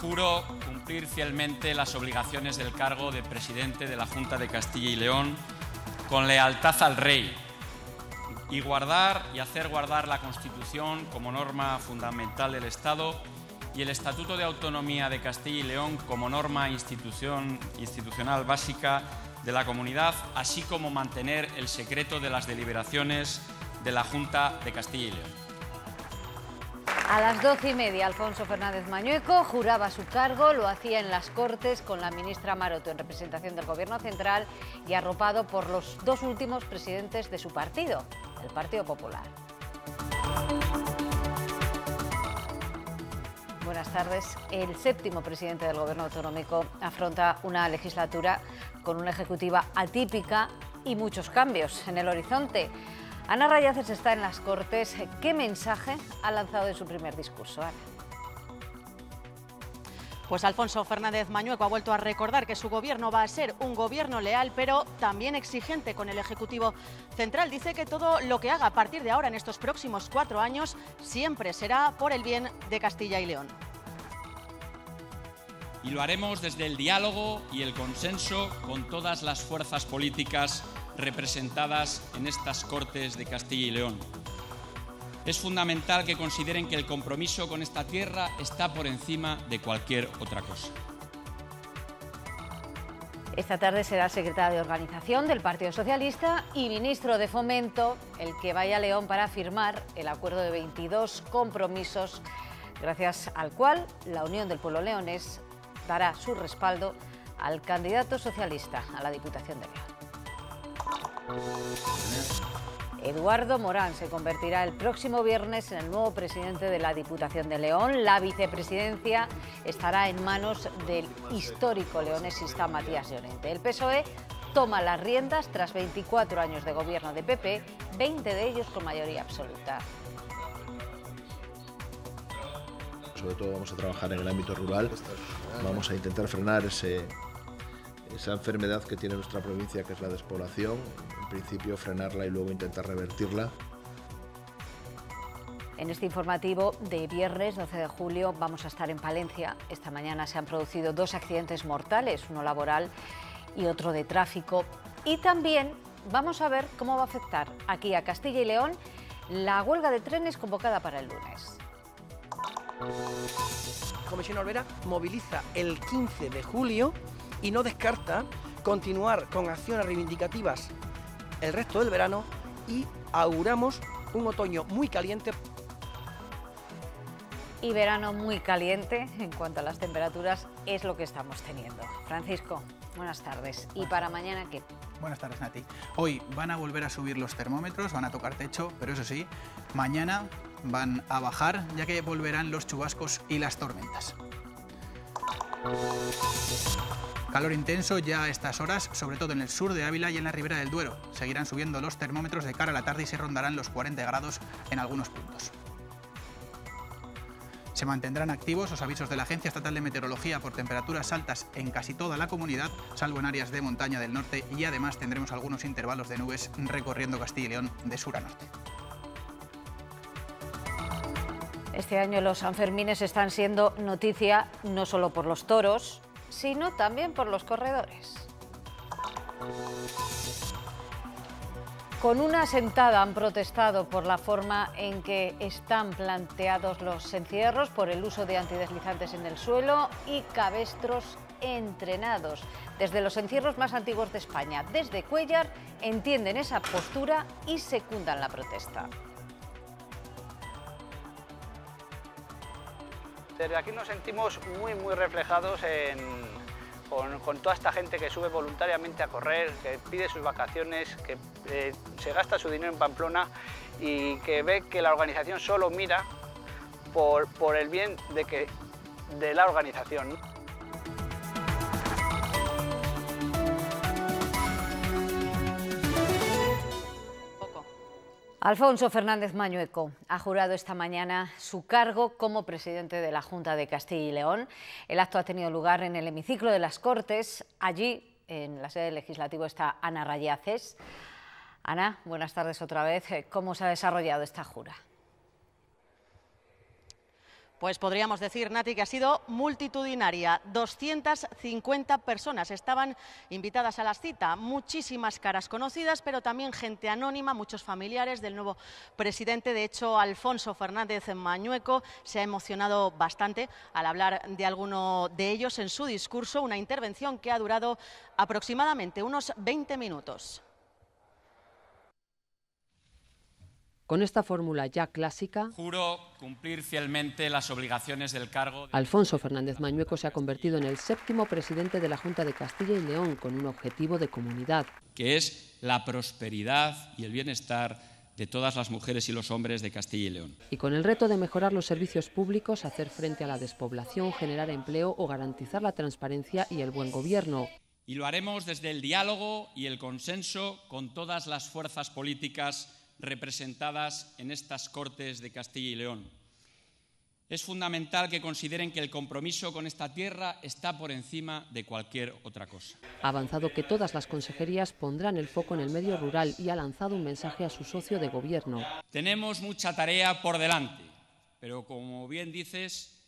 Juro cumplir fielmente las obligaciones del cargo de presidente de la Junta de Castilla y León con lealtad al rey y guardar y hacer guardar la Constitución como norma fundamental del Estado y el Estatuto de Autonomía de Castilla y León como norma institución, institucional básica de la comunidad, así como mantener el secreto de las deliberaciones de la Junta de Castilla y León. A las doce y media, Alfonso Fernández Mañueco juraba su cargo, lo hacía en las Cortes con la ministra Maroto en representación del Gobierno Central y arropado por los dos últimos presidentes de su partido, el Partido Popular. Buenas tardes. El séptimo presidente del Gobierno autonómico afronta una legislatura con una ejecutiva atípica y muchos cambios en el horizonte. Ana Rayaces está en las Cortes. ¿Qué mensaje ha lanzado en su primer discurso, Ana? Pues Alfonso Fernández Mañueco ha vuelto a recordar que su gobierno va a ser un gobierno leal, pero también exigente con el Ejecutivo Central. Dice que todo lo que haga a partir de ahora en estos próximos cuatro años siempre será por el bien de Castilla y León. Y lo haremos desde el diálogo y el consenso con todas las fuerzas políticas representadas en estas Cortes de Castilla y León. Es fundamental que consideren que el compromiso con esta tierra está por encima de cualquier otra cosa. Esta tarde será secretaria secretario de Organización del Partido Socialista y ministro de Fomento el que vaya a León para firmar el acuerdo de 22 compromisos, gracias al cual la Unión del Pueblo Leones dará su respaldo al candidato socialista a la Diputación de León. Eduardo Morán se convertirá el próximo viernes en el nuevo presidente de la Diputación de León. La vicepresidencia estará en manos del histórico leonesista Matías Llorente. El PSOE toma las riendas tras 24 años de gobierno de PP, 20 de ellos con mayoría absoluta. Sobre todo vamos a trabajar en el ámbito rural, vamos a intentar frenar ese esa enfermedad que tiene nuestra provincia, que es la despoblación, en principio frenarla y luego intentar revertirla. En este informativo de viernes 12 de julio vamos a estar en Palencia. Esta mañana se han producido dos accidentes mortales, uno laboral y otro de tráfico. Y también vamos a ver cómo va a afectar aquí a Castilla y León la huelga de trenes convocada para el lunes. Comisión Olvera moviliza el 15 de julio y no descarta continuar con acciones reivindicativas el resto del verano y auguramos un otoño muy caliente. Y verano muy caliente en cuanto a las temperaturas es lo que estamos teniendo. Francisco, buenas tardes. ¿Y para mañana qué? Buenas tardes, Nati. Hoy van a volver a subir los termómetros, van a tocar techo, pero eso sí, mañana van a bajar ya que volverán los chubascos y las tormentas. Calor intenso ya a estas horas, sobre todo en el sur de Ávila y en la ribera del Duero. Seguirán subiendo los termómetros de cara a la tarde y se rondarán los 40 grados en algunos puntos. Se mantendrán activos los avisos de la Agencia Estatal de Meteorología por temperaturas altas en casi toda la comunidad, salvo en áreas de montaña del norte y además tendremos algunos intervalos de nubes recorriendo Castilla y León de sur a norte. Este año los Sanfermines están siendo noticia no solo por los toros, sino también por los corredores. Con una sentada han protestado por la forma en que están planteados los encierros, por el uso de antideslizantes en el suelo y cabestros entrenados. Desde los encierros más antiguos de España, desde Cuellar, entienden esa postura y secundan la protesta. Desde aquí nos sentimos muy, muy reflejados con, toda esta gente que sube voluntariamente a correr, que pide sus vacaciones, que eh, se gasta su dinero en Pamplona y que ve que la organización solo mira por, el bien de la organización. Alfonso Fernández Mañueco ha jurado esta mañana su cargo como presidente de la Junta de Castilla y León. El acto ha tenido lugar en el hemiciclo de las Cortes. Allí, en la sede legislativa está Ana Rayaces. Ana, buenas tardes otra vez. ¿Cómo se ha desarrollado esta jura? Pues podríamos decir, Nati, que ha sido multitudinaria. 250 personas estaban invitadas a la cita, muchísimas caras conocidas, pero también gente anónima, muchos familiares del nuevo presidente. De hecho, Alfonso Fernández Mañueco se ha emocionado bastante al hablar de alguno de ellos en su discurso, una intervención que ha durado aproximadamente unos 20 minutos. Con esta fórmula ya clásica, juro cumplir fielmente las obligaciones del cargo. Alfonso Fernández Mañueco se ha convertido en el séptimo presidente de la Junta de Castilla y León con un objetivo de comunidad, que es la prosperidad y el bienestar de todas las mujeres y los hombres de Castilla y León. Y con el reto de mejorar los servicios públicos, hacer frente a la despoblación, generar empleo o garantizar la transparencia y el buen gobierno. Y lo haremos desde el diálogo y el consenso con todas las fuerzas políticas representadas en estas Cortes de Castilla y León. Es fundamental que consideren que el compromiso con esta tierra está por encima de cualquier otra cosa. Ha avanzado que todas las consejerías pondrán el foco en el medio rural y ha lanzado un mensaje a su socio de gobierno. Tenemos mucha tarea por delante, pero como bien dices,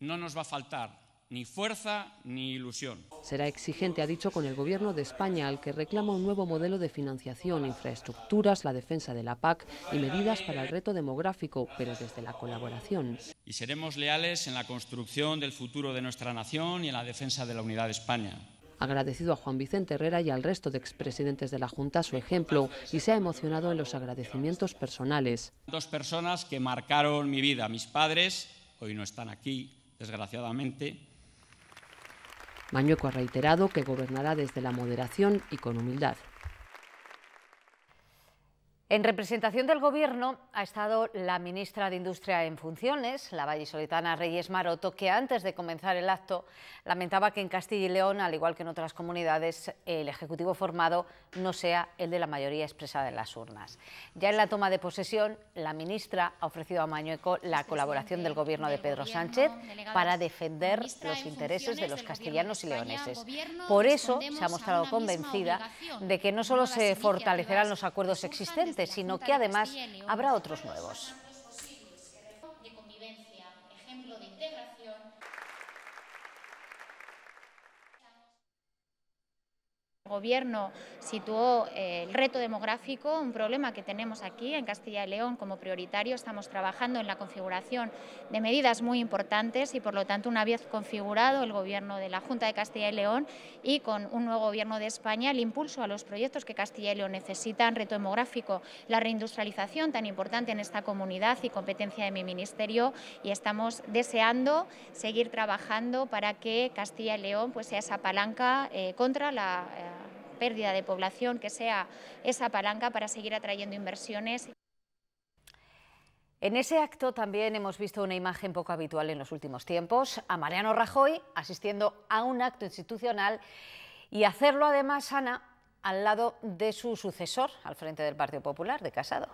no nos va a faltar ni fuerza ni ilusión. Será exigente, ha dicho, con el Gobierno de España, al que reclama un nuevo modelo de financiación, infraestructuras, la defensa de la PAC y medidas para el reto demográfico, pero desde la colaboración. Y seremos leales en la construcción del futuro de nuestra nación y en la defensa de la unidad de España. Agradecido a Juan Vicente Herrera y al resto de expresidentes de la Junta su ejemplo y se ha emocionado en los agradecimientos personales. Dos personas que marcaron mi vida, mis padres, hoy no están aquí, desgraciadamente, Mañueco ha reiterado que gobernará desde la moderación y con humildad. En representación del Gobierno ha estado la ministra de Industria en funciones, la vallisolitana Reyes Maroto, que antes de comenzar el acto lamentaba que en Castilla y León, al igual que en otras comunidades, el Ejecutivo formado no sea el de la mayoría expresada en las urnas. Ya en la toma de posesión, la ministra ha ofrecido a Mañueco la colaboración del Gobierno de Pedro Sánchez para defender los intereses de los castellanos y leoneses. Por eso se ha mostrado convencida de que no solo se fortalecerán los acuerdos existentes, sino que además habrá otros nuevos. El Gobierno situó eh, el reto demográfico, un problema que tenemos aquí en Castilla y León como prioritario. Estamos trabajando en la configuración de medidas muy importantes y, por lo tanto, una vez configurado el Gobierno de la Junta de Castilla y León y con un nuevo Gobierno de España, el impulso a los proyectos que Castilla y León necesitan, reto demográfico, la reindustrialización tan importante en esta comunidad y competencia de mi ministerio. Y estamos deseando seguir trabajando para que Castilla y León pues, sea esa palanca eh, contra la... Eh, pérdida de población, que sea esa palanca para seguir atrayendo inversiones. En ese acto también hemos visto una imagen poco habitual en los últimos tiempos, a Mariano Rajoy asistiendo a un acto institucional y hacerlo además, Ana, al lado de su sucesor al frente del Partido Popular, de Casado.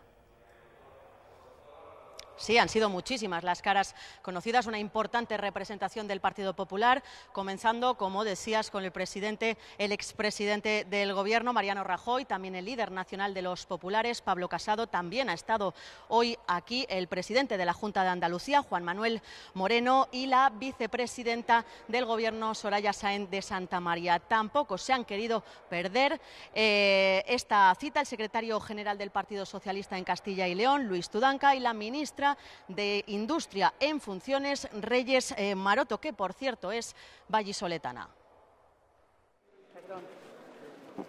Sí, han sido muchísimas las caras conocidas, una importante representación del Partido Popular, comenzando, como decías, con el presidente, el expresidente del Gobierno, Mariano Rajoy, también el líder nacional de los populares, Pablo Casado, también ha estado hoy aquí el presidente de la Junta de Andalucía, Juan Manuel Moreno, y la vicepresidenta del Gobierno, Soraya Saén de Santa María. Tampoco se han querido perder eh, esta cita el secretario general del Partido Socialista en Castilla y León, Luis Tudanca, y la ministra de Industria en funciones, Reyes eh, Maroto, que por cierto es vallisoletana.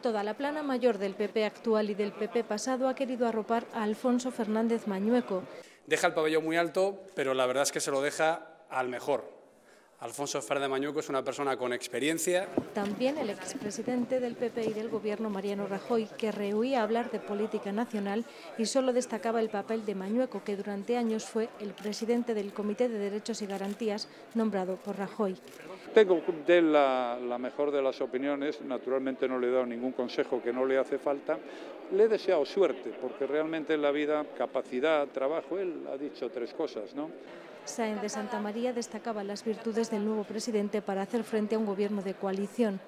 Toda la plana mayor del PP actual y del PP pasado ha querido arropar a Alfonso Fernández Mañueco. Deja el pabellón muy alto, pero la verdad es que se lo deja al mejor, Alfonso Fernández Mañuco es una persona con experiencia. También el expresidente del PP y del Gobierno, Mariano Rajoy, que rehuía hablar de política nacional y solo destacaba el papel de Mañueco, que durante años fue el presidente del Comité de Derechos y Garantías, nombrado por Rajoy. Tengo de la, la mejor de las opiniones, naturalmente no le he dado ningún consejo que no le hace falta, le he deseado suerte, porque realmente en la vida, capacidad, trabajo, él ha dicho tres cosas, ¿no? Sáenz de Santa María destacaba las virtudes del nuevo presidente para hacer frente a un gobierno de coalición.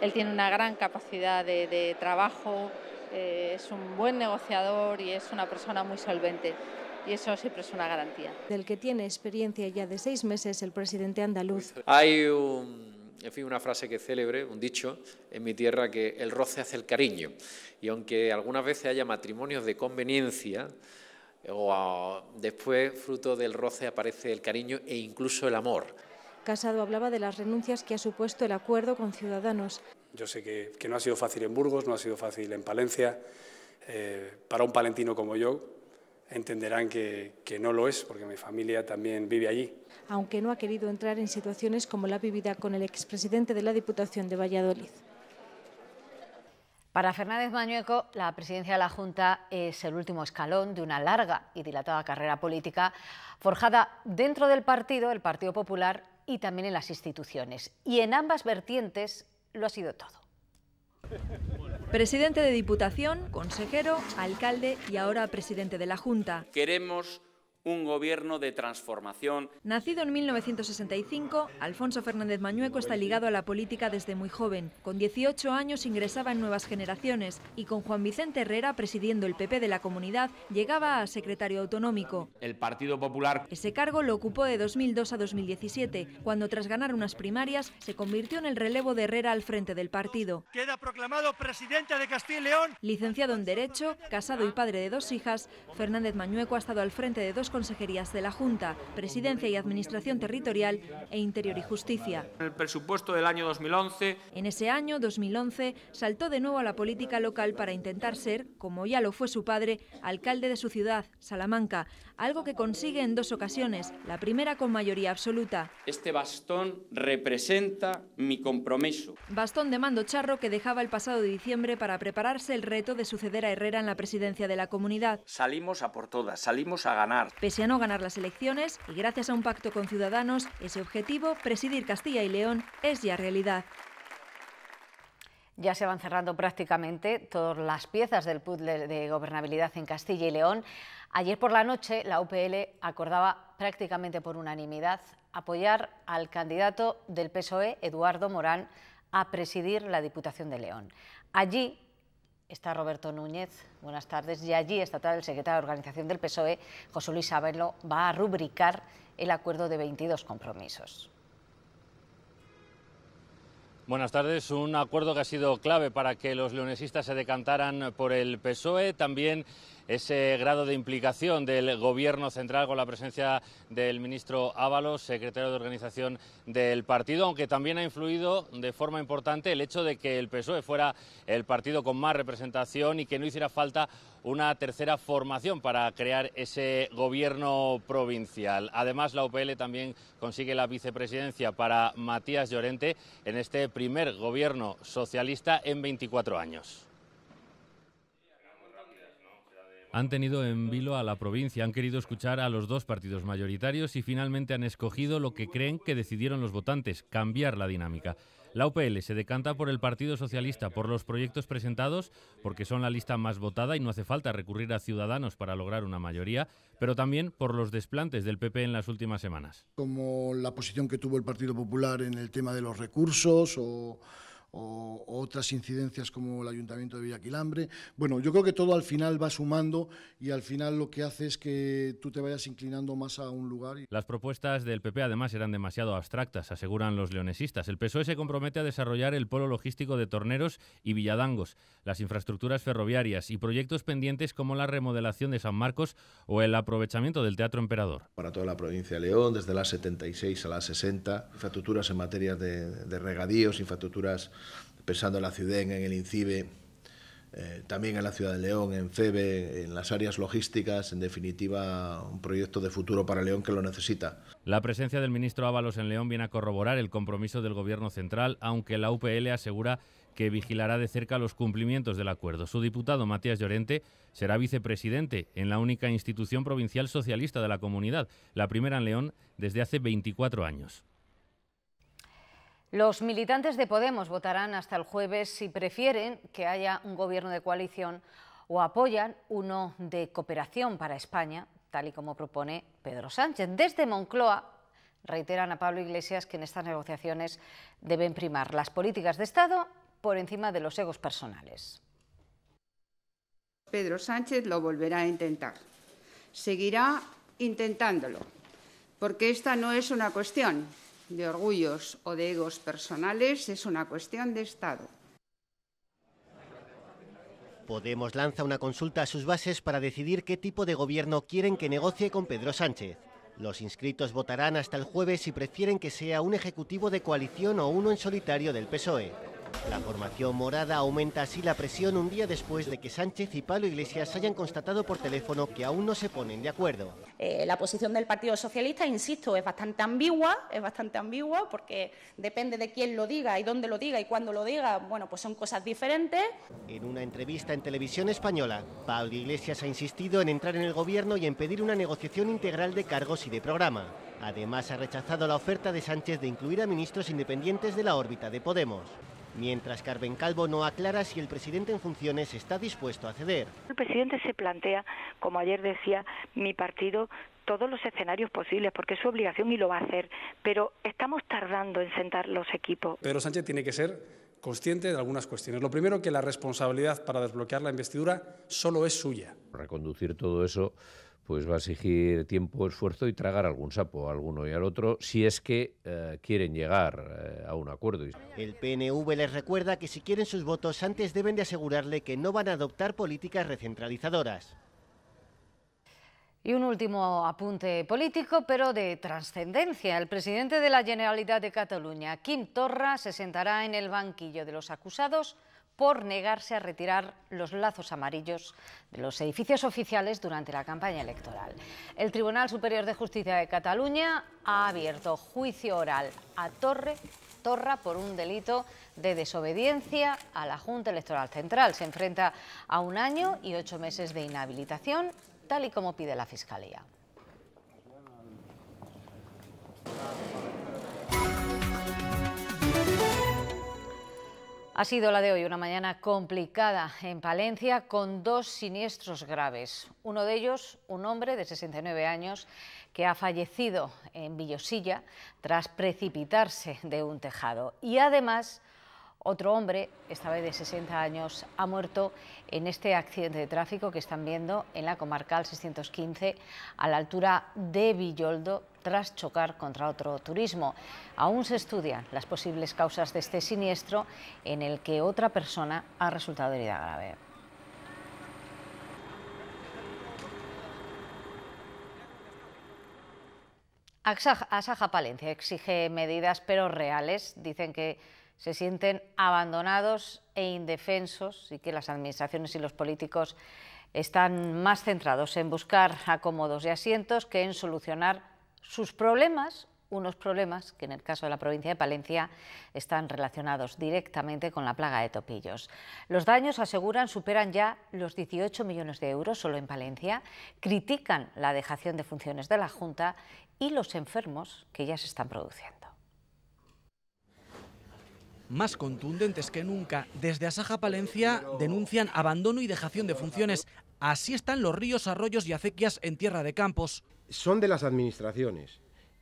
Él tiene una gran capacidad de, trabajo, eh, es un buen negociador y es una persona muy solvente. Y eso siempre es una garantía. Del que tiene experiencia ya de seis meses el presidente andaluz. Hay una frase que celebre, un dicho en mi tierra, que el roce hace el cariño. Y aunque algunas veces haya matrimonios de conveniencia, eh, después, fruto del roce, aparece el cariño e incluso el amor. Casado hablaba de las renuncias que ha supuesto el acuerdo con Ciudadanos. Yo sé que, no ha sido fácil en Burgos, no ha sido fácil en Palencia. Eh, para un palentino como yo, entenderán que, que, no lo es, porque mi familia también vive allí. Aunque no ha querido entrar en situaciones como la vivida con el expresidente de la Diputación de Valladolid. Para Fernández Mañueco, la presidencia de la Junta es el último escalón de una larga y dilatada carrera política forjada dentro del partido, el Partido Popular, y también en las instituciones. Y en ambas vertientes lo ha sido todo. Presidente de Diputación, consejero, alcalde y ahora presidente de la Junta. Queremos un gobierno de transformación. Nacido en 1965, Alfonso Fernández Mañueco está ligado a la política desde muy joven. Con 18 años ingresaba en Nuevas Generaciones y con Juan Vicente Herrera presidiendo el PP de la comunidad llegaba a secretario autonómico. El Partido Popular. Ese cargo lo ocupó de 2002 a 2017, cuando tras ganar unas primarias se convirtió en el relevo de Herrera al frente del partido. Queda proclamado presidente de Castilla y León. Licenciado en Derecho, casado y padre de dos hijas, Fernández Mañueco ha estado al frente de dos consejerías de la Junta, Presidencia y Administración Territorial e Interior y Justicia. El presupuesto del año 2011. En ese año, 2011, saltó de nuevo a la política local para intentar ser, como ya lo fue su padre, alcalde de su ciudad, Salamanca, algo que consigue en dos ocasiones, la primera con mayoría absoluta. Este bastón representa mi compromiso. Bastón de mando charro que dejaba el pasado de diciembre para prepararse el reto de suceder a Herrera en la presidencia de la comunidad. Salimos a por todas, salimos a ganar. Pese a no ganar las elecciones y gracias a un pacto con Ciudadanos, ese objetivo, presidir Castilla y León, es ya realidad. Ya se van cerrando prácticamente todas las piezas del puzzle de gobernabilidad en Castilla y León. Ayer por la noche la UPL acordaba prácticamente por unanimidad apoyar al candidato del PSOE, Eduardo Morán, a presidir la Diputación de León. Allí está Roberto Núñez. Buenas tardes. Y allí está el secretario de Organización del PSOE, José Luis Abelo, va a rubricar el acuerdo de 22 compromisos. Buenas tardes. Un acuerdo que ha sido clave para que los leonesistas se decantaran por el PSOE. También ese grado de implicación del Gobierno central con la presencia del ministro Ábalos, secretario de organización del partido, aunque también ha influido de forma importante el hecho de que el PSOE fuera el partido con más representación y que no hiciera falta una tercera formación para crear ese gobierno provincial. Además, la UPL también consigue la vicepresidencia para Matías Llorente en este primer gobierno socialista en 24 años han tenido en vilo a la provincia, han querido escuchar a los dos partidos mayoritarios y finalmente han escogido lo que creen que decidieron los votantes, cambiar la dinámica. La UPL se decanta por el Partido Socialista, por los proyectos presentados, porque son la lista más votada y no hace falta recurrir a ciudadanos para lograr una mayoría, pero también por los desplantes del PP en las últimas semanas. Como la posición que tuvo el Partido Popular en el tema de los recursos o o, otras incidencias como el Ayuntamiento de Villaquilambre. Bueno, yo creo que todo al final va sumando y al final lo que hace es que tú te vayas inclinando más a un lugar. Las propuestas del PP además eran demasiado abstractas, aseguran los leonesistas. El PSOE se compromete a desarrollar el polo logístico de Torneros y Villadangos, las infraestructuras ferroviarias y proyectos pendientes como la remodelación de San Marcos o el aprovechamiento del Teatro Emperador. Para toda la provincia de León, desde las 76 a las 60, infraestructuras en materia de, de regadíos, infraestructuras pensando en la ciudad, en el INCIBE, eh, también en la ciudad de León, en FEBE, en las áreas logísticas, en definitiva, un proyecto de futuro para León que lo necesita. La presencia del ministro Ábalos en León viene a corroborar el compromiso del Gobierno central, aunque la UPL asegura que vigilará de cerca los cumplimientos del acuerdo. Su diputado, Matías Llorente, será vicepresidente en la única institución provincial socialista de la comunidad, la primera en León desde hace 24 años. Los militantes de Podemos votarán hasta el jueves si prefieren que haya un gobierno de coalición o apoyan uno de cooperación para España, tal y como propone Pedro Sánchez. Desde Moncloa reiteran a Pablo Iglesias que en estas negociaciones deben primar las políticas de Estado por encima de los egos personales. Pedro Sánchez lo volverá a intentar. Seguirá intentándolo, porque esta no es una cuestión de orgullos o de egos personales es una cuestión de Estado. Podemos lanza una consulta a sus bases para decidir qué tipo de gobierno quieren que negocie con Pedro Sánchez. Los inscritos votarán hasta el jueves si prefieren que sea un ejecutivo de coalición o uno en solitario del PSOE. La formación morada aumenta así la presión un día después de que Sánchez y Pablo Iglesias hayan constatado por teléfono que aún no se ponen de acuerdo. Eh, la posición del Partido Socialista, insisto, es bastante ambigua, es bastante ambigua porque depende de quién lo diga y dónde lo diga y cuándo lo diga, bueno, pues son cosas diferentes. En una entrevista en televisión española, Pablo Iglesias ha insistido en entrar en el gobierno y en pedir una negociación integral de cargos y de programa. Además, ha rechazado la oferta de Sánchez de incluir a ministros independientes de la órbita de Podemos mientras Carmen Calvo no aclara si el presidente en funciones está dispuesto a ceder. El presidente se plantea, como ayer decía mi partido, todos los escenarios posibles, porque es su obligación y lo va a hacer, pero estamos tardando en sentar los equipos. Pedro Sánchez tiene que ser consciente de algunas cuestiones. Lo primero, que la responsabilidad para desbloquear la investidura solo es suya. Reconducir todo eso pues va a exigir tiempo, esfuerzo y tragar algún sapo a alguno y al otro si es que eh, quieren llegar eh, a un acuerdo. El PNV les recuerda que si quieren sus votos antes deben de asegurarle que no van a adoptar políticas recentralizadoras. Y un último apunte político, pero de trascendencia. El presidente de la Generalidad de Cataluña, Quim Torra, se sentará en el banquillo de los acusados por negarse a retirar los lazos amarillos de los edificios oficiales durante la campaña electoral. El Tribunal Superior de Justicia de Cataluña ha abierto juicio oral a Torre Torra por un delito de desobediencia a la Junta Electoral Central. Se enfrenta a un año y ocho meses de inhabilitación, tal y como pide la Fiscalía. Ha sido la de hoy una mañana complicada en Palencia con dos siniestros graves. Uno de ellos, un hombre de 69 años que ha fallecido en Villosilla tras precipitarse de un tejado. Y además, otro hombre, esta vez de 60 años, ha muerto en este accidente de tráfico que están viendo en la comarcal 615 a la altura de Villoldo tras chocar contra otro turismo. Aún se estudian las posibles causas de este siniestro en el que otra persona ha resultado herida grave. Asaja Palencia exige medidas pero reales. Dicen que se sienten abandonados e indefensos y que las administraciones y los políticos están más centrados en buscar acomodos y asientos que en solucionar sus problemas, unos problemas que en el caso de la provincia de Palencia están relacionados directamente con la plaga de topillos. Los daños, aseguran, superan ya los 18 millones de euros solo en Palencia, critican la dejación de funciones de la Junta y los enfermos que ya se están produciendo más contundentes que nunca, desde Asaja Palencia denuncian abandono y dejación de funciones. Así están los ríos, arroyos y acequias en tierra de campos. Son de las administraciones.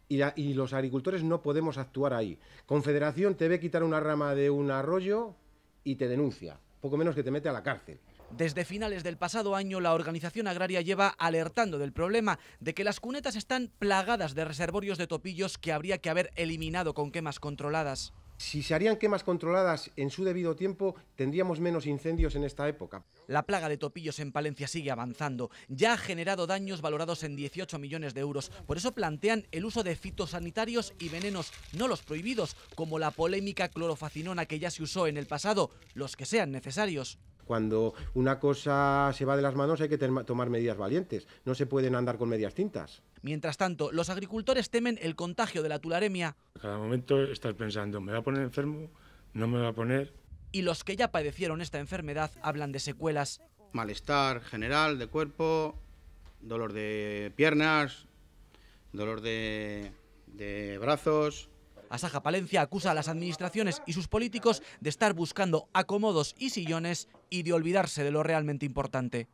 Y, los agricultores no podemos actuar ahí. Confederación te ve quitar una rama de un arroyo y te denuncia. Poco menos que te mete a la cárcel. Desde finales del pasado año, la organización agraria lleva alertando del problema de que las cunetas están plagadas de reservorios de topillos que habría que haber eliminado con quemas controladas. Si se harían quemas controladas en su debido tiempo, tendríamos menos incendios en esta época. La plaga de topillos en Palencia sigue avanzando. Ya ha generado daños valorados en 18 millones de euros. Por eso plantean el uso de fitosanitarios y venenos, no los prohibidos, como la polémica clorofacinona que ya se usó en el pasado, los que sean necesarios. Cuando una cosa se va de las manos hay que tomar medidas valientes. No se pueden andar con medias tintas. Mientras tanto, los agricultores temen el contagio de la tularemia. Cada momento estás pensando, ¿me va a poner enfermo? ¿No me va a poner? Y los que ya padecieron esta enfermedad hablan de secuelas. Malestar general de cuerpo, dolor de piernas, dolor de, de brazos. Asaja Palencia acusa a las administraciones y sus políticos de estar buscando acomodos y sillones y de olvidarse de lo realmente importante.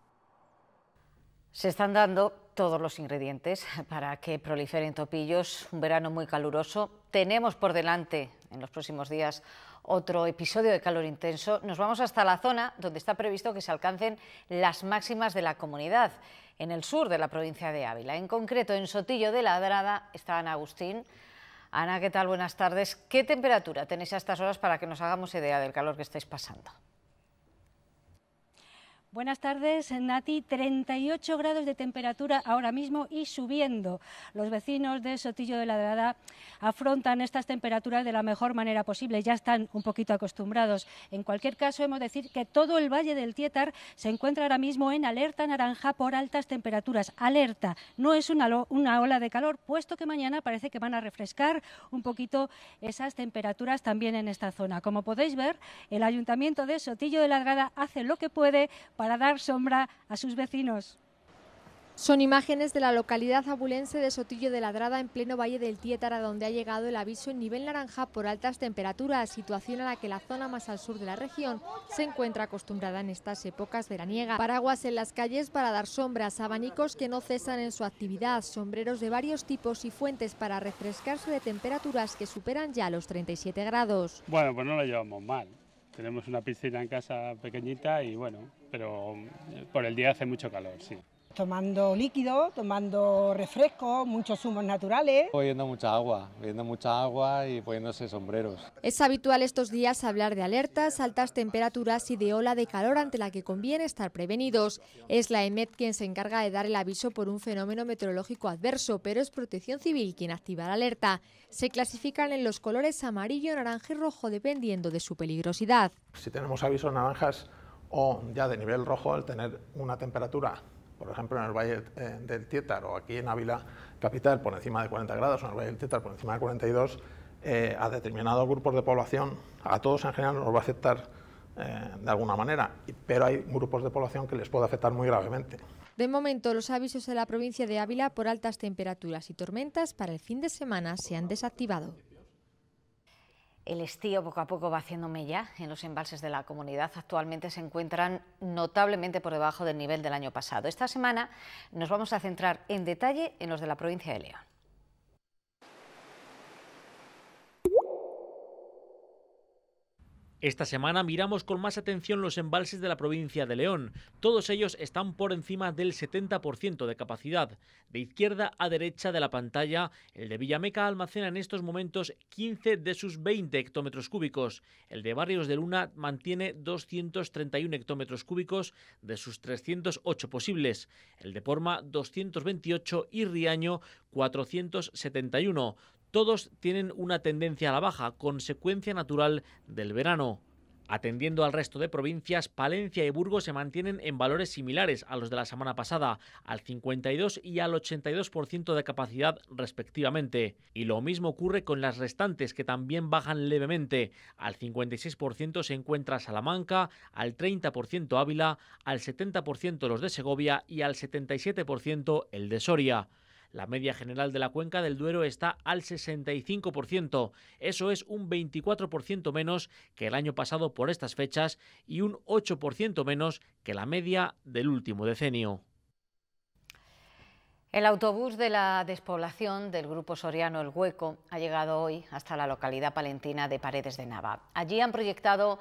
Se están dando todos los ingredientes para que proliferen topillos, un verano muy caluroso. Tenemos por delante en los próximos días otro episodio de calor intenso. Nos vamos hasta la zona donde está previsto que se alcancen las máximas de la comunidad, en el sur de la provincia de Ávila. En concreto, en Sotillo de la Drada, está Ana Agustín. Ana, ¿qué tal? Buenas tardes. ¿Qué temperatura tenéis a estas horas para que nos hagamos idea del calor que estáis pasando? Buenas tardes, Nati. 38 grados de temperatura ahora mismo y subiendo. Los vecinos de Sotillo de la Drada afrontan estas temperaturas de la mejor manera posible. Ya están un poquito acostumbrados. En cualquier caso, hemos de decir que todo el Valle del Tietar se encuentra ahora mismo en alerta naranja por altas temperaturas. Alerta. No es una, ola de calor, puesto que mañana parece que van a refrescar un poquito esas temperaturas también en esta zona. Como podéis ver, el Ayuntamiento de Sotillo de la Drada hace lo que puede para dar sombra a sus vecinos. Son imágenes de la localidad abulense de Sotillo de Ladrada en pleno Valle del Tietara... donde ha llegado el aviso en nivel naranja por altas temperaturas, situación a la que la zona más al sur de la región se encuentra acostumbrada en estas épocas niega... Paraguas en las calles para dar sombras, abanicos que no cesan en su actividad, sombreros de varios tipos y fuentes para refrescarse de temperaturas que superan ya los 37 grados. Bueno, pues no lo llevamos mal. Tenemos una piscina en casa pequeñita y bueno, pero eh, por el día hace mucho calor, sí tomando líquido tomando refrescos, muchos zumos naturales. Bebiendo mucha agua, bebiendo mucha agua y poniéndose sombreros. Es habitual estos días hablar de alertas, altas temperaturas y de ola de calor ante la que conviene estar prevenidos. Es la EMET quien se encarga de dar el aviso por un fenómeno meteorológico adverso, pero es Protección Civil quien activa la alerta. Se clasifican en los colores amarillo, naranja y rojo dependiendo de su peligrosidad. Si tenemos avisos naranjas o ya de nivel rojo, al tener una temperatura por ejemplo en el Valle eh, del Tietar o aquí en Ávila Capital por encima de 40 grados o en el Valle del Tietar por encima de 42, eh, a determinados grupos de población, a todos en general nos va a afectar eh, de alguna manera, pero hay grupos de población que les puede afectar muy gravemente. De momento, los avisos de la provincia de Ávila por altas temperaturas y tormentas para el fin de semana se han desactivado. El estío poco a poco va haciéndome ya en los embalses de la comunidad. Actualmente se encuentran notablemente por debajo del nivel del año pasado. Esta semana nos vamos a centrar en detalle en los de la provincia de León. Esta semana miramos con más atención los embalses de la provincia de León. Todos ellos están por encima del 70% de capacidad. De izquierda a derecha de la pantalla, el de Villameca almacena en estos momentos 15 de sus 20 hectómetros cúbicos. El de Barrios de Luna mantiene 231 hectómetros cúbicos de sus 308 posibles. El de Porma 228 y Riaño 471 todos tienen una tendencia a la baja, consecuencia natural del verano. Atendiendo al resto de provincias, Palencia y Burgos se mantienen en valores similares a los de la semana pasada, al 52 y al 82% de capacidad respectivamente. Y lo mismo ocurre con las restantes, que también bajan levemente. Al 56% se encuentra Salamanca, al 30% Ávila, al 70% los de Segovia y al 77% el de Soria. La media general de la cuenca del Duero está al 65%. Eso es un 24% menos que el año pasado por estas fechas y un 8% menos que la media del último decenio. El autobús de la despoblación del grupo soriano El Hueco ha llegado hoy hasta la localidad palentina de Paredes de Nava. Allí han proyectado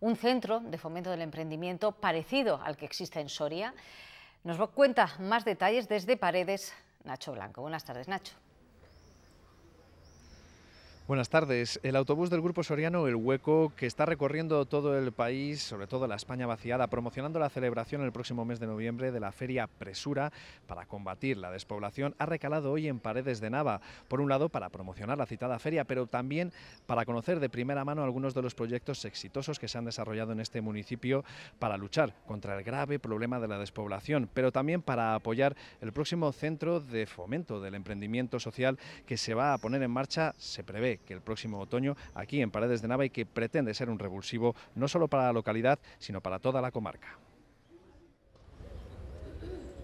un centro de fomento del emprendimiento parecido al que existe en Soria. Nos cuenta más detalles desde Paredes Nacho Blanco. Buenas tardes, Nacho. Buenas tardes. El autobús del Grupo Soriano El Hueco, que está recorriendo todo el país, sobre todo la España vaciada, promocionando la celebración el próximo mes de noviembre de la Feria Presura para combatir la despoblación, ha recalado hoy en Paredes de Nava. Por un lado, para promocionar la citada feria, pero también para conocer de primera mano algunos de los proyectos exitosos que se han desarrollado en este municipio para luchar contra el grave problema de la despoblación, pero también para apoyar el próximo centro de fomento del emprendimiento social que se va a poner en marcha, se prevé que el próximo otoño aquí en Paredes de Nava y que pretende ser un revulsivo no solo para la localidad, sino para toda la comarca.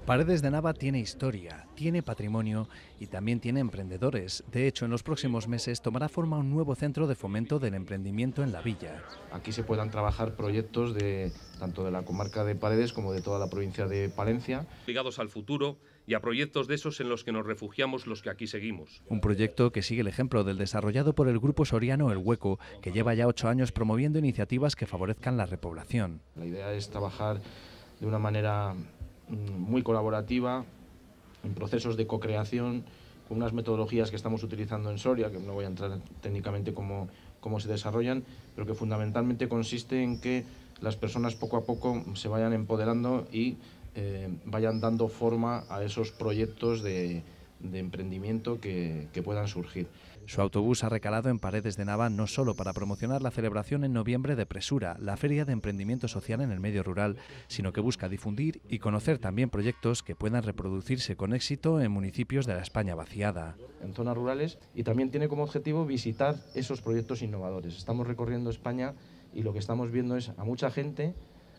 Paredes de Nava tiene historia, tiene patrimonio y también tiene emprendedores. De hecho, en los próximos meses tomará forma un nuevo centro de fomento del emprendimiento en la villa. Aquí se puedan trabajar proyectos de tanto de la comarca de Paredes como de toda la provincia de Palencia. Ligados al futuro, y a proyectos de esos en los que nos refugiamos los que aquí seguimos. Un proyecto que sigue el ejemplo del desarrollado por el grupo soriano El Hueco, que lleva ya ocho años promoviendo iniciativas que favorezcan la repoblación. La idea es trabajar de una manera mm, muy colaborativa, en procesos de co-creación, con unas metodologías que estamos utilizando en Soria, que no voy a entrar técnicamente cómo, cómo se desarrollan, pero que fundamentalmente consiste en que las personas poco a poco se vayan empoderando y eh, vayan dando forma a esos proyectos de, emprendimiento que, puedan surgir. Su autobús ha recalado en Paredes de Nava no solo para promocionar la celebración en noviembre de Presura, la feria de emprendimiento social en el medio rural, sino que busca difundir y conocer también proyectos que puedan reproducirse con éxito en municipios de la España vaciada. En zonas rurales y también tiene como objetivo visitar esos proyectos innovadores. Estamos recorriendo España y lo que estamos viendo es a mucha gente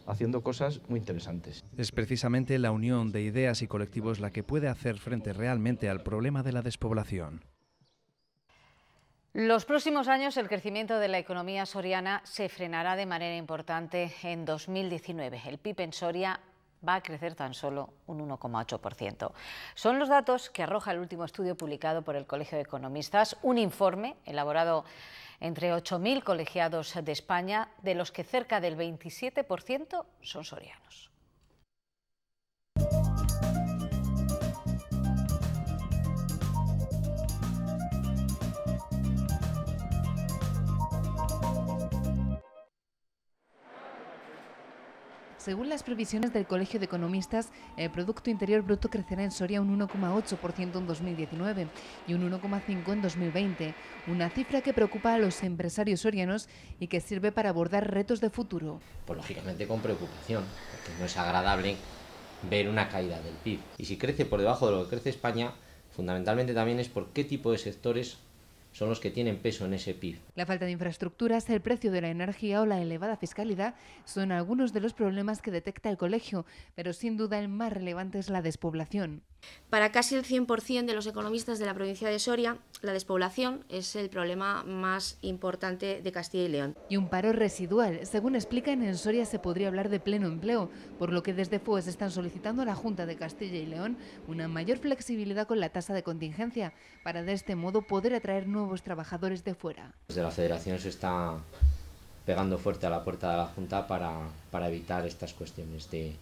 haciendo cosas muy interesantes. Es precisamente la unión de ideas y colectivos la que puede hacer frente realmente al problema de la despoblación. Los próximos años el crecimiento de la economía soriana se frenará de manera importante en 2019. El PIB en Soria va a crecer tan solo un 1,8%. Son los datos que arroja el último estudio publicado por el Colegio de Economistas, un informe elaborado entre 8.000 colegiados de España, de los que cerca del 27% son sorianos. Según las previsiones del Colegio de Economistas, el Producto Interior Bruto crecerá en Soria un 1,8% en 2019 y un 1,5% en 2020, una cifra que preocupa a los empresarios sorianos y que sirve para abordar retos de futuro. Pues lógicamente con preocupación, porque no es agradable ver una caída del PIB. Y si crece por debajo de lo que crece España, fundamentalmente también es por qué tipo de sectores son los que tienen peso en ese PIB. La falta de infraestructuras, el precio de la energía o la elevada fiscalidad son algunos de los problemas que detecta el colegio, pero sin duda el más relevante es la despoblación. Para casi el 100% de los economistas de la provincia de Soria, la despoblación es el problema más importante de Castilla y León. Y un paro residual. Según explican, en Soria se podría hablar de pleno empleo, por lo que desde FUES están solicitando a la Junta de Castilla y León una mayor flexibilidad con la tasa de contingencia, para de este modo poder atraer nuevos trabajadores de fuera. Desde la Federación se está pegando fuerte a la puerta de la Junta para, para evitar estas cuestiones de,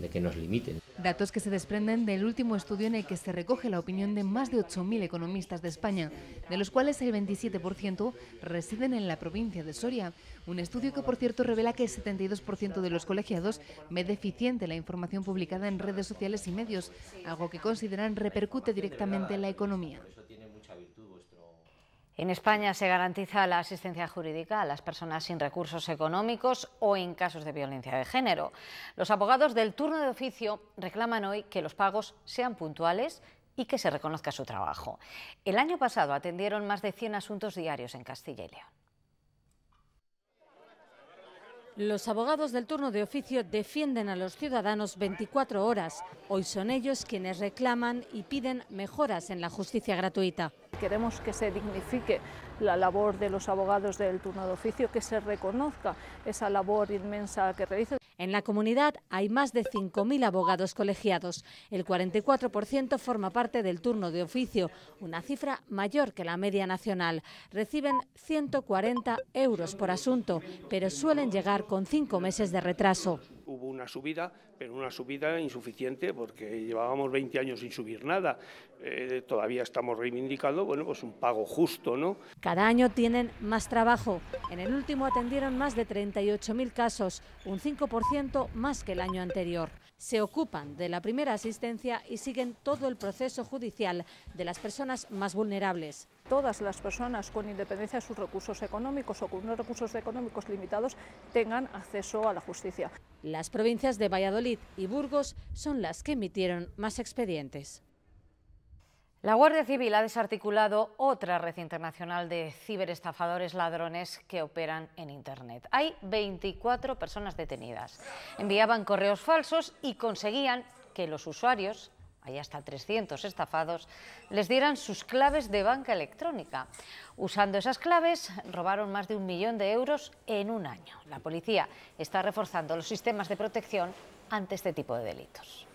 de que nos limiten. Datos que se desprenden del último estudio en el que se recoge la opinión de más de 8.000 economistas de España, de los cuales el 27% residen en la provincia de Soria. Un estudio que, por cierto, revela que el 72% de los colegiados ve deficiente la información publicada en redes sociales y medios, algo que consideran repercute directamente en la economía. En España se garantiza la asistencia jurídica a las personas sin recursos económicos o en casos de violencia de género. Los abogados del turno de oficio reclaman hoy que los pagos sean puntuales y que se reconozca su trabajo. El año pasado atendieron más de 100 asuntos diarios en Castilla y León. Los abogados del turno de oficio defienden a los ciudadanos 24 horas. Hoy son ellos quienes reclaman y piden mejoras en la justicia gratuita. Queremos que se dignifique la labor de los abogados del turno de oficio, que se reconozca esa labor inmensa que realizan. En la comunidad hay más de 5.000 abogados colegiados. El 44% forma parte del turno de oficio, una cifra mayor que la media nacional. Reciben 140 euros por asunto, pero suelen llegar con cinco meses de retraso hubo una subida, pero una subida insuficiente porque llevábamos 20 años sin subir nada. Eh, todavía estamos reivindicando, bueno, pues un pago justo, ¿no? Cada año tienen más trabajo. En el último atendieron más de 38.000 casos, un 5% más que el año anterior se ocupan de la primera asistencia y siguen todo el proceso judicial de las personas más vulnerables. Todas las personas, con independencia de sus recursos económicos o con unos recursos económicos limitados, tengan acceso a la justicia. Las provincias de Valladolid y Burgos son las que emitieron más expedientes. La Guardia Civil ha desarticulado otra red internacional de ciberestafadores ladrones que operan en Internet. Hay 24 personas detenidas. Enviaban correos falsos y conseguían que los usuarios, hay hasta 300 estafados, les dieran sus claves de banca electrónica. Usando esas claves, robaron más de un millón de euros en un año. La policía está reforzando los sistemas de protección ante este tipo de delitos.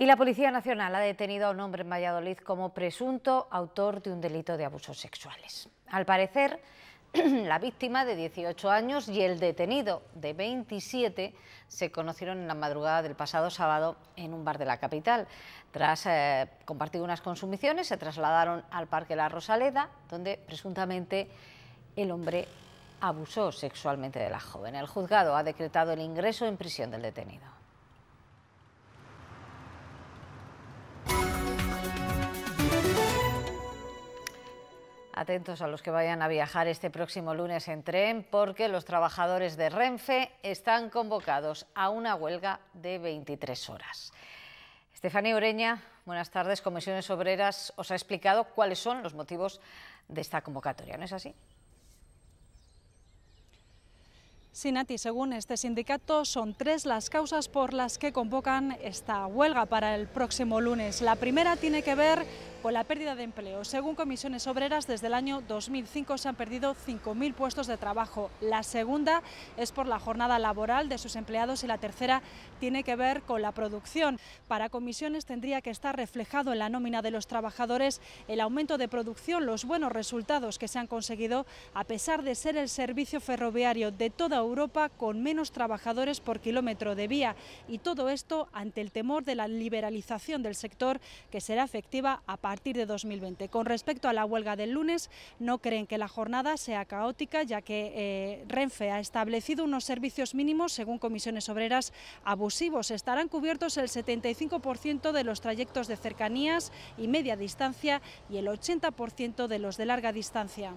Y la Policía Nacional ha detenido a un hombre en Valladolid como presunto autor de un delito de abusos sexuales. Al parecer, la víctima de 18 años y el detenido de 27 se conocieron en la madrugada del pasado sábado en un bar de la capital. Tras eh, compartir unas consumiciones, se trasladaron al Parque La Rosaleda, donde presuntamente el hombre abusó sexualmente de la joven. El juzgado ha decretado el ingreso en prisión del detenido. Atentos a los que vayan a viajar este próximo lunes en tren porque los trabajadores de Renfe están convocados a una huelga de 23 horas. Estefanía Ureña, buenas tardes. Comisiones Obreras os ha explicado cuáles son los motivos de esta convocatoria, ¿no es así? Sinati, según este sindicato, son tres las causas por las que convocan esta huelga para el próximo lunes. La primera tiene que ver con la pérdida de empleo. Según comisiones obreras, desde el año 2005 se han perdido 5.000 puestos de trabajo. La segunda es por la jornada laboral de sus empleados y la tercera tiene que ver con la producción. Para comisiones tendría que estar reflejado en la nómina de los trabajadores el aumento de producción, los buenos resultados que se han conseguido a pesar de ser el servicio ferroviario de toda Europa con menos trabajadores por kilómetro de vía y todo esto ante el temor de la liberalización del sector que será efectiva a partir partir de 2020. Con respecto a la huelga del lunes, no creen que la jornada sea caótica, ya que eh, Renfe ha establecido unos servicios mínimos, según comisiones obreras, abusivos. Estarán cubiertos el 75% de los trayectos de cercanías y media distancia y el 80% de los de larga distancia.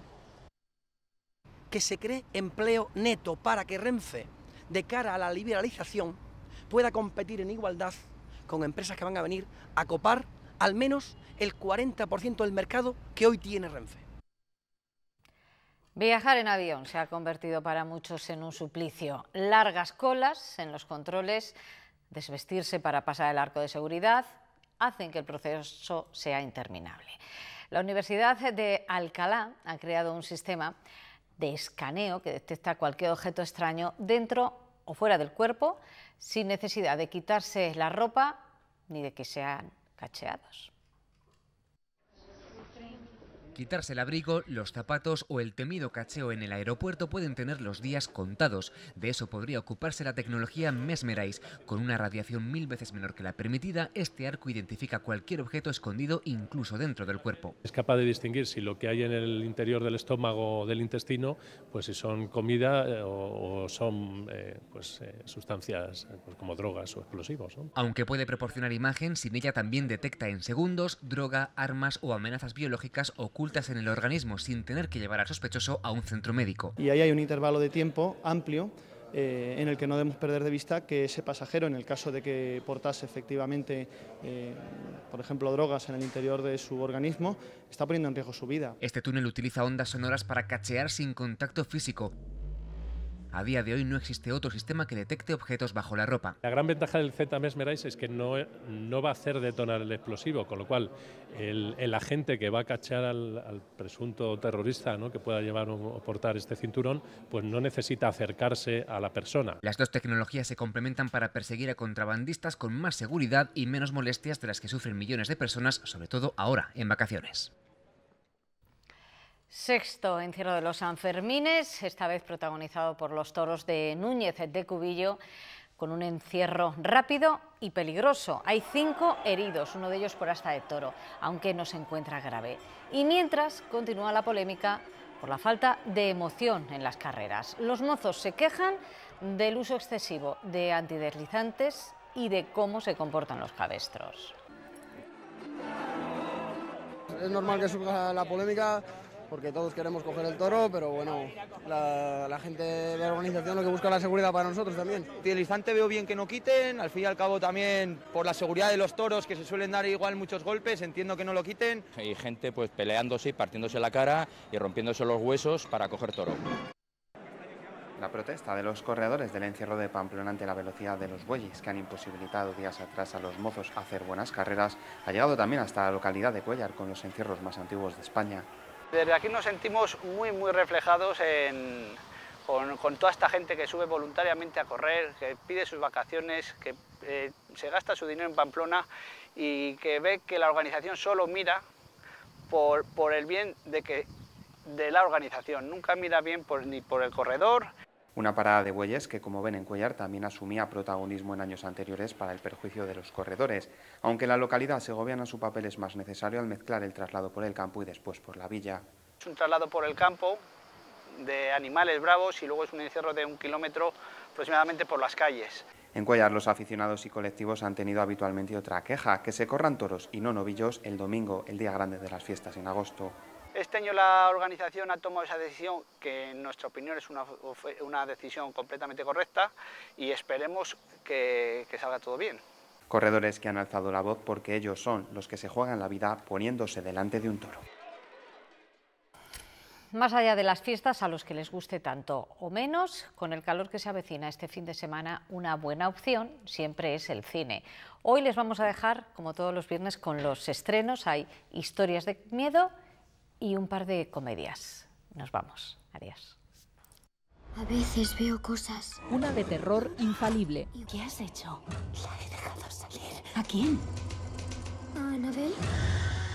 Que se cree empleo neto para que Renfe, de cara a la liberalización, pueda competir en igualdad con empresas que van a venir a copar al menos el 40% del mercado que hoy tiene Renfe. Viajar en avión se ha convertido para muchos en un suplicio. Largas colas en los controles, desvestirse para pasar el arco de seguridad, hacen que el proceso sea interminable. La Universidad de Alcalá ha creado un sistema de escaneo que detecta cualquier objeto extraño dentro o fuera del cuerpo sin necesidad de quitarse la ropa ni de que sean cacheados. Quitarse el abrigo, los zapatos o el temido cacheo en el aeropuerto pueden tener los días contados. De eso podría ocuparse la tecnología Mesmerize. Con una radiación mil veces menor que la permitida, este arco identifica cualquier objeto escondido incluso dentro del cuerpo. Es capaz de distinguir si lo que hay en el interior del estómago o del intestino, pues si son comida eh, o, son eh, pues, eh, sustancias pues como drogas o explosivos. Aunque puede proporcionar imagen, sin ella también detecta en segundos droga, armas o amenazas biológicas o en el organismo sin tener que llevar al sospechoso a un centro médico. Y ahí hay un intervalo de tiempo amplio eh, en el que no debemos perder de vista que ese pasajero, en el caso de que portase efectivamente, eh, por ejemplo, drogas en el interior de su organismo, está poniendo en riesgo su vida. Este túnel utiliza ondas sonoras para cachear sin contacto físico, a día de hoy no existe otro sistema que detecte objetos bajo la ropa. La gran ventaja del Z Mesmerize es que no, no va a hacer detonar el explosivo, con lo cual el, agente que va a cachar al, presunto terrorista ¿no? que pueda llevar o portar este cinturón, pues no necesita acercarse a la persona. Las dos tecnologías se complementan para perseguir a contrabandistas con más seguridad y menos molestias de las que sufren millones de personas, sobre todo ahora, en vacaciones. Sexto encierro de los Sanfermines, esta vez protagonizado por los toros de Núñez de Cubillo, con un encierro rápido y peligroso. Hay cinco heridos, uno de ellos por hasta de toro, aunque no se encuentra grave. Y mientras continúa la polémica por la falta de emoción en las carreras. Los mozos se quejan del uso excesivo de antideslizantes y de cómo se comportan los cabestros. Es normal que surja la polémica porque todos queremos coger el toro, pero bueno, la, gente de la organización lo que busca la seguridad para nosotros también. el instante veo bien que no quiten, al fin y al cabo también por la seguridad de los toros que se suelen dar igual muchos golpes, entiendo que no lo quiten. Y gente pues peleándose y partiéndose la cara y rompiéndose los huesos para coger toro. La protesta de los corredores del encierro de Pamplona ante la velocidad de los bueyes que han imposibilitado días atrás a los mozos hacer buenas carreras ha llegado también hasta la localidad de Cuellar con los encierros más antiguos de España. Desde aquí nos sentimos muy, muy reflejados con, toda esta gente que sube voluntariamente a correr, que pide sus vacaciones, que eh, se gasta su dinero en Pamplona y que ve que la organización solo mira por, el bien de, la organización, nunca mira bien ni por el corredor, una parada de bueyes que, como ven en Cuellar, también asumía protagonismo en años anteriores para el perjuicio de los corredores, aunque la localidad gobierna, su papel es más necesario al mezclar el traslado por el campo y después por la villa. Es un traslado por el campo de animales bravos y luego es un encierro de un kilómetro aproximadamente por las calles. En Cuellar los aficionados y colectivos han tenido habitualmente otra queja, que se corran toros y no novillos el domingo, el día grande de las fiestas en agosto. Este año la organización ha tomado esa decisión que en nuestra opinión es una, una decisión completamente correcta y esperemos que, que salga todo bien. Corredores que han alzado la voz porque ellos son los que se juegan la vida poniéndose delante de un toro más allá de las fiestas a los que les guste tanto o menos, con el calor que se avecina este fin de semana, una buena opción siempre es el cine. Hoy les vamos a dejar, como todos los viernes, con los estrenos. Hay historias de miedo y un par de comedias. Nos vamos. Adiós. A veces veo cosas. Una de terror infalible. ¿Qué has hecho? La he dejado salir. ¿A quién? A Anabel.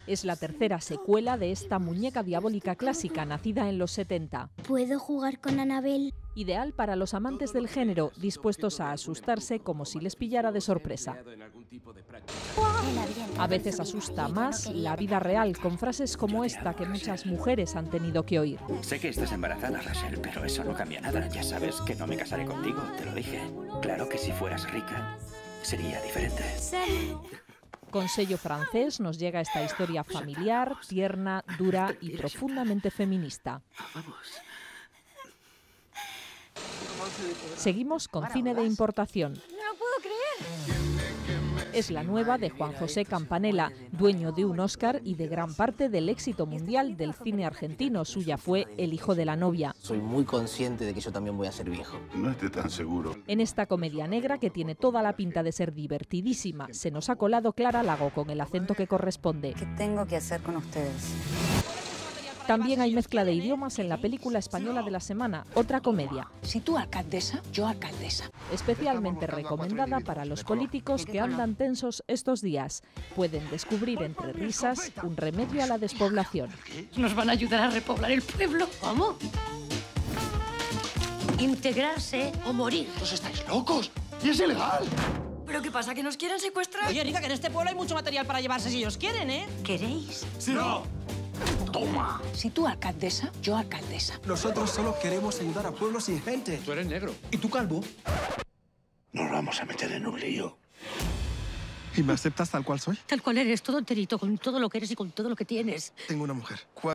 Es la tercera secuela de esta muñeca diabólica clásica nacida en los 70. ¿Puedo jugar con Anabel? Ideal para los amantes del género, dispuestos a asustarse como si les pillara de sorpresa. A veces asusta más la vida real con frases como esta que muchas mujeres han tenido que oír. Sé que estás embarazada, Rachel, pero eso no cambia nada. Ya sabes que no me casaré contigo, te lo dije. Claro que si fueras rica, sería diferente. Con sello francés nos llega esta historia familiar, tierna, dura y profundamente feminista. Seguimos con cine de importación. No puedo creer es la nueva de Juan José Campanella, dueño de un Oscar y de gran parte del éxito mundial del cine argentino. Suya fue El hijo de la novia. Soy muy consciente de que yo también voy a ser viejo. No esté tan seguro. En esta comedia negra que tiene toda la pinta de ser divertidísima, se nos ha colado Clara Lago con el acento que corresponde. ¿Qué tengo que hacer con ustedes? También hay mezcla de idiomas en la película española de la semana, otra comedia. Si tú alcaldesa, yo alcaldesa. Especialmente recomendada para los políticos que andan tensos estos días. Pueden descubrir entre risas un remedio a la despoblación. Nos van a ayudar a repoblar el pueblo. ¿Cómo? Integrarse o morir. os pues estáis locos? ¡Y es ilegal! ¿Pero qué pasa? ¿Que nos quieren secuestrar? Oye, rica, que en este pueblo hay mucho material para llevarse si ellos quieren, ¿eh? ¿Queréis? ¡Sí! ¡No! Toma. Si tú alcaldesa, yo alcaldesa. Nosotros solo queremos ayudar a pueblos sin gente. Tú eres negro. ¿Y tú calvo? Nos vamos a meter en un lío. ¿Y me aceptas tal cual soy? Tal cual eres, todo enterito, con todo lo que eres y con todo lo que tienes. Tengo una mujer.